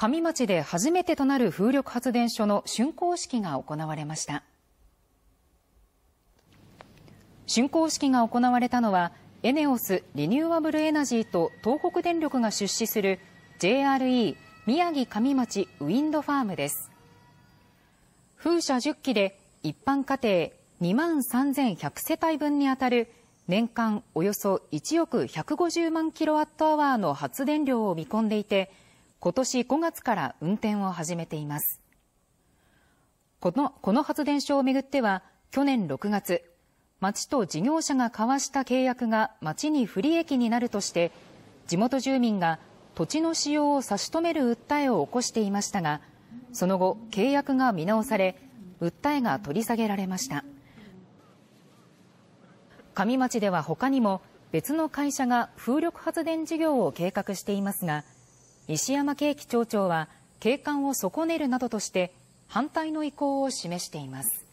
上町で初めてとなる風力発電所の竣工式が行われました竣工式が行われたのはエネオスリニューアブルエナジーと東北電力が出資する JRE 宮城上町ウィンドファームです風車10基で一般家庭2万3100世帯分にあたる年間およそ1億150万キロワットアワーの発電量を見込んでいて今年5月から運転を始めていますこのこの発電所をめぐっては去年6月町と事業者が交わした契約が町に不利益になるとして地元住民が土地の使用を差し止める訴えを起こしていましたがその後契約が見直され訴えが取り下げられました上町では他にも別の会社が風力発電事業を計画していますが西山景気町長は景観を損ねるなどとして反対の意向を示しています